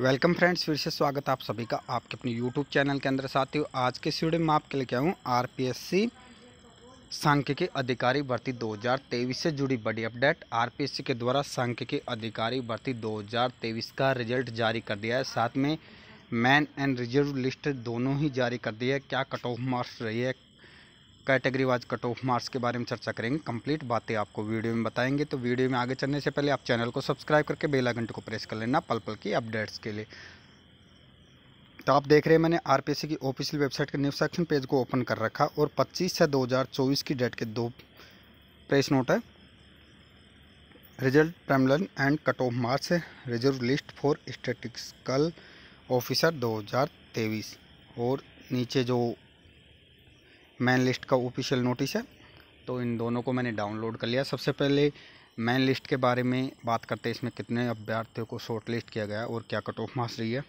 welcome friends फिर से स्वागत आप सभी का आपके अपने यूट्यूब चैनल के अंदर साथियों आज के स्टूडियो में आपके लिए क्या हूँ आर पी एस सी सांख्यिकी अधिकारी भर्ती 2023 से जुड़ी बड़ी update R P S C के द्वारा सांख्यिकी अधिकारी भर्ती 2023 का रिजल्ट जारी कर दिया है साथ में मैन एंड रिजर्व लिस्ट दोनों ही जारी कर दिया है क्या कट ऑफ मार्क्स रही है category wise cut off marks के बारे में चर्चा करेंगे कंप्लीट बातें आपको वीडियो में बताएंगे तो वीडियो में आगे चलने से पहले आप चैनल को सब्सक्राइब करके बेल आइकन को प्रेस कर लेना पल पल की अपडेट्स के लिए तो आप देख रहे हैं मैंने सी की ऑफिशियल वेबसाइट के न्यूज सेक्शन पेज को ओपन कर रखा और दो से चौबीस की डेट के दो प्रेस नोट है result timeline and cut off marks है reserve list for statistical officer तेईस और नीचे जो मैन लिस्ट का ऑफिशियल नोटिस है तो इन दोनों को मैंने डाउनलोड कर लिया सबसे पहले मैन लिस्ट के बारे में बात करते हैं इसमें कितने अभ्यर्थियों को शॉर्ट लिस्ट किया गया और क्या कट ऑफ मार्क्स रही है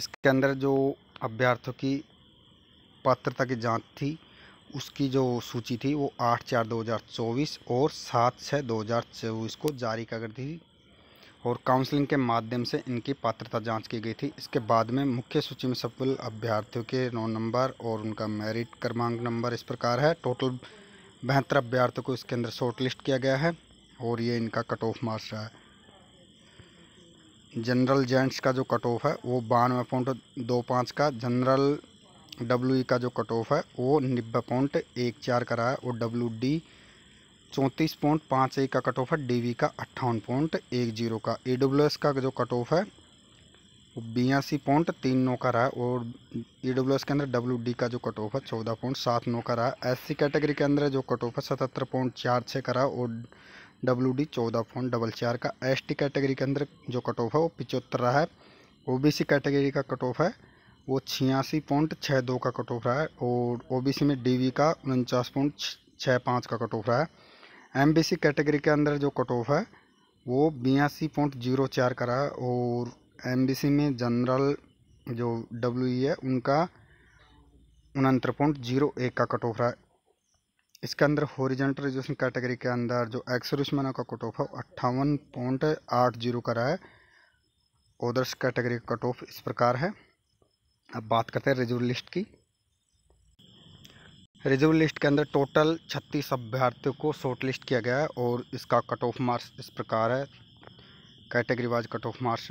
इसके अंदर जो अभ्यर्थियों की पात्रता की जांच थी उसकी जो सूची थी वो आठ चार दो हज़ार चौबीस और सात छः दो हज़ार चौबीस को जारी कर दी और काउंसलिंग के माध्यम से इनकी पात्रता जांच की गई थी इसके बाद में मुख्य सूची में सफल अभ्यर्थियों के नौ नंबर और उनका मेरिट क्रमांक नंबर इस प्रकार है टोटल बेहतर अभ्यर्थियों को इसके अंदर शॉर्ट लिस्ट किया गया है और ये इनका कट ऑफ मार्क्स रहा है जनरल जेंट्स का जो कट ऑफ है वो बानवे पॉइंट दो पाँच का जनरल डब्ल्यू e का जो कट ऑफ है वो नब्बे पॉइंट एक चार का रहा है और डब्ल्यू डी चौंतीस पॉइंट पाँच एक का कट ऑफ है डी का अट्ठावन पॉइंट एक जीरो का ए डब्ल्यू एस का जो कट ऑफ है वो बयासी पॉइंट तीन नौ का रहा है और ई डब्ल्यू एस के अंदर डब्ल्यू डी का जो कट ऑफ है चौदह पॉइंट सात नौ का रहा है एस सी कैटेगरी के अंदर जो कट ऑफ है सतहत्तर पॉइंट चार छः का रहा है और डब्ल्यू डी चौदह पॉइंट डबल चार का एस टी कैटेगरी के अंदर जो कट ऑफ है वो पिचहत्तर रहा है ओ बी सी कैटेगरी का कट ऑफ है वो छियासी पॉइंट छः दो का कट ऑफ रहा है और ओ बी सी में डी वी का उनचास पॉइंट छः पाँच का कट ऑफ रहा है एम बी सी कैटेगरी के अंदर जो कट ऑफ है वो बयासी पॉइंट जीरो चार का रहा और एम बी सी में जनरल जो डब्ल्यू e है उनका उनहत्तर पॉइंट जीरो एक का कट ऑफ रहा है इसके अंदर होरिजेंटल रिजर्वेशन कैटेगरी के अंदर जो एक्सरुष्मना का कट ऑफ है अट्ठावन पॉइंट आठ जीरो का रहा है ओदर्स कैटेगरी का कट ऑफ इस प्रकार है अब बात करते हैं रिजर्व लिस्ट की रिजर्व लिस्ट के अंदर टोटल छत्तीस अभ्यर्थियों को शॉर्ट लिस्ट किया गया है और इसका कट ऑफ मार्क्स इस प्रकार है category wise cut off marks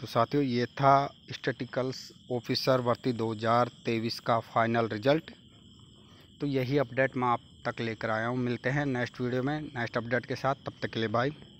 तो साथियों ये था स्टेटिकल्स ऑफिसर भर्ती 2023 का फाइनल रिजल्ट तो यही अपडेट मैं आप तक लेकर आया हूँ मिलते हैं नेक्स्ट वीडियो में नेक्स्ट अपडेट के साथ तब तक के लिए बाय